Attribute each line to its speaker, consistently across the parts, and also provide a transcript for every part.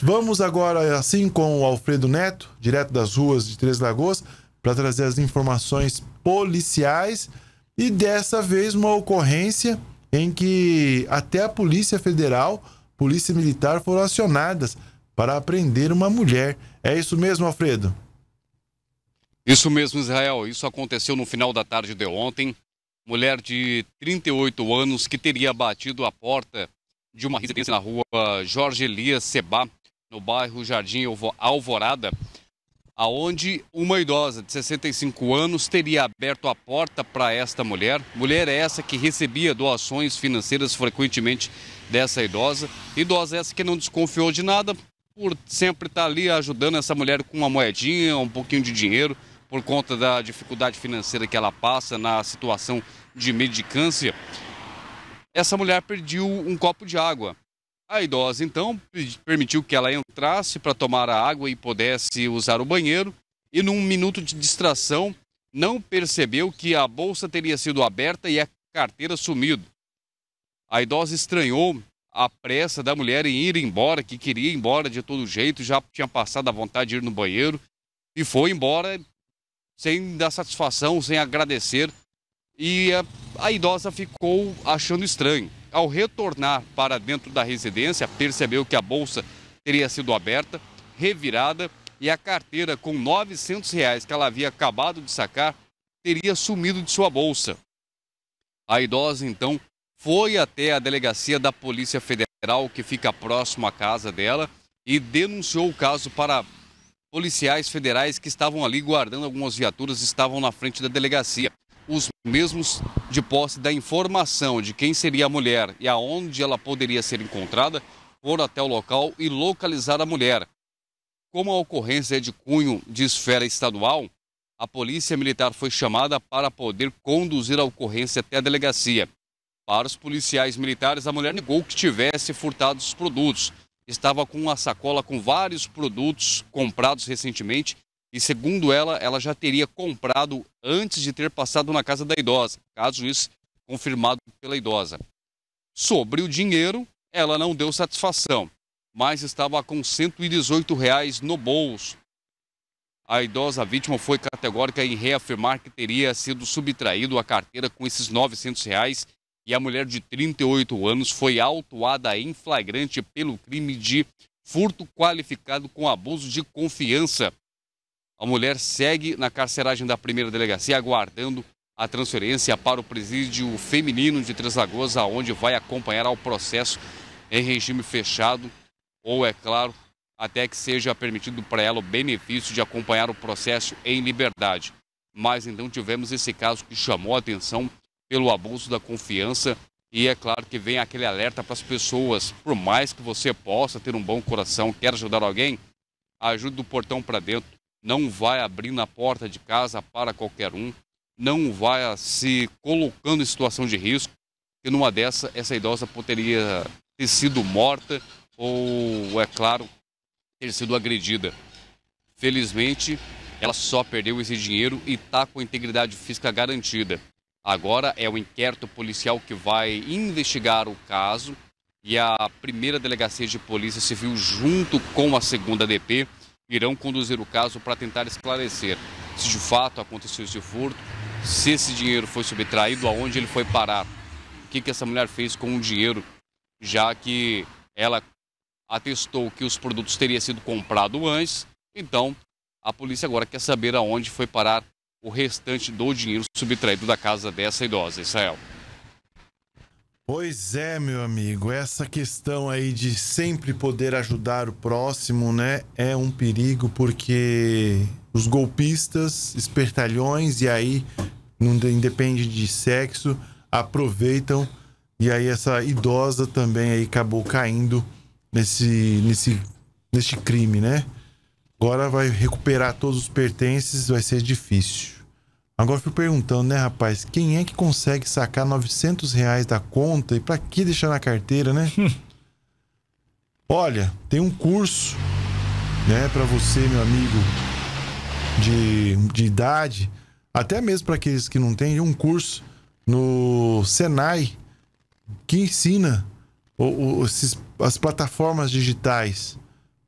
Speaker 1: Vamos agora, assim, com o Alfredo Neto, direto das ruas de Três Lagoas, para trazer as informações policiais e dessa vez uma ocorrência em que até a Polícia Federal, Polícia Militar foram acionadas para prender uma mulher. É isso mesmo, Alfredo? Isso
Speaker 2: mesmo, Israel. Isso aconteceu no final da tarde de ontem. Mulher de 38 anos que teria batido a porta de uma residência na rua Jorge Elias Sebá, no bairro Jardim Alvorada, aonde uma idosa de 65 anos teria aberto a porta para esta mulher. Mulher é essa que recebia doações financeiras frequentemente dessa idosa. Idosa essa que não desconfiou de nada, por sempre estar tá ali ajudando essa mulher com uma moedinha, um pouquinho de dinheiro, por conta da dificuldade financeira que ela passa na situação de medicância. Essa mulher perdeu um copo de água a idosa então permitiu que ela entrasse para tomar a água e pudesse usar o banheiro, e num minuto de distração, não percebeu que a bolsa teria sido aberta e a carteira sumido. A idosa estranhou a pressa da mulher em ir embora, que queria ir embora de todo jeito, já tinha passado a vontade de ir no banheiro e foi embora sem dar satisfação, sem agradecer. E a, a idosa ficou achando estranho ao retornar para dentro da residência, percebeu que a bolsa teria sido aberta, revirada e a carteira com R$ 900 reais que ela havia acabado de sacar teria sumido de sua bolsa. A idosa, então, foi até a delegacia da Polícia Federal, que fica próximo à casa dela, e denunciou o caso para policiais federais que estavam ali guardando algumas viaturas, estavam na frente da delegacia mesmo de posse da informação de quem seria a mulher e aonde ela poderia ser encontrada, foram até o local e localizar a mulher. Como a ocorrência é de cunho de esfera estadual, a polícia militar foi chamada para poder conduzir a ocorrência até a delegacia. Para os policiais militares, a mulher negou que tivesse furtado os produtos. Estava com uma sacola com vários produtos comprados recentemente e, segundo ela, ela já teria comprado antes de ter passado na casa da idosa, caso isso confirmado pela idosa. Sobre o dinheiro, ela não deu satisfação, mas estava com R$ 118 reais no bolso. A idosa vítima foi categórica em reafirmar que teria sido subtraído a carteira com esses R$ 900 reais e a mulher de 38 anos foi autuada em flagrante pelo crime de furto qualificado com abuso de confiança a mulher segue na carceragem da primeira delegacia, aguardando a transferência para o presídio feminino de Três Lagoas, aonde vai acompanhar ao processo em regime fechado, ou, é claro, até que seja permitido para ela o benefício de acompanhar o processo em liberdade. Mas então tivemos esse caso que chamou a atenção pelo abuso da confiança e é claro que vem aquele alerta para as pessoas, por mais que você possa ter um bom coração, quer ajudar alguém, ajude do portão para dentro não vai abrindo a porta de casa para qualquer um, não vai se colocando em situação de risco, que numa dessa essa idosa poderia ter sido morta ou, é claro, ter sido agredida. Felizmente, ela só perdeu esse dinheiro e está com a integridade física garantida. Agora é o inquérito policial que vai investigar o caso e a primeira delegacia de polícia civil, junto com a segunda DP, irão conduzir o caso para tentar esclarecer se de fato aconteceu esse furto, se esse dinheiro foi subtraído, aonde ele foi parar, o que, que essa mulher fez com o dinheiro, já que ela atestou que os produtos teriam sido comprados antes. Então, a polícia agora quer saber aonde foi parar o restante do dinheiro subtraído da casa dessa idosa, Israel.
Speaker 1: Pois é, meu amigo, essa questão aí de sempre poder ajudar o próximo, né, é um perigo porque os golpistas, espertalhões e aí não independe de sexo, aproveitam e aí essa idosa também aí acabou caindo nesse nesse neste crime, né? Agora vai recuperar todos os pertences, vai ser difícil. Agora eu fico perguntando, né, rapaz? Quem é que consegue sacar 900 reais da conta e para que deixar na carteira, né? Olha, tem um curso, né, para você, meu amigo, de, de idade, até mesmo para aqueles que não têm, um curso no Senai que ensina o, o, esses, as plataformas digitais.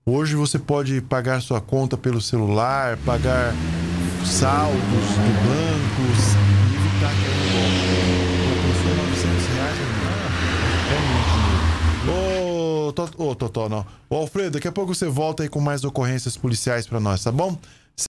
Speaker 1: Hoje você pode pagar sua conta pelo celular, pagar saldos do bancos e evitar que é Ô, Totó, não. Ô, Alfredo, daqui a pouco você volta aí com mais ocorrências policiais para nós, tá bom?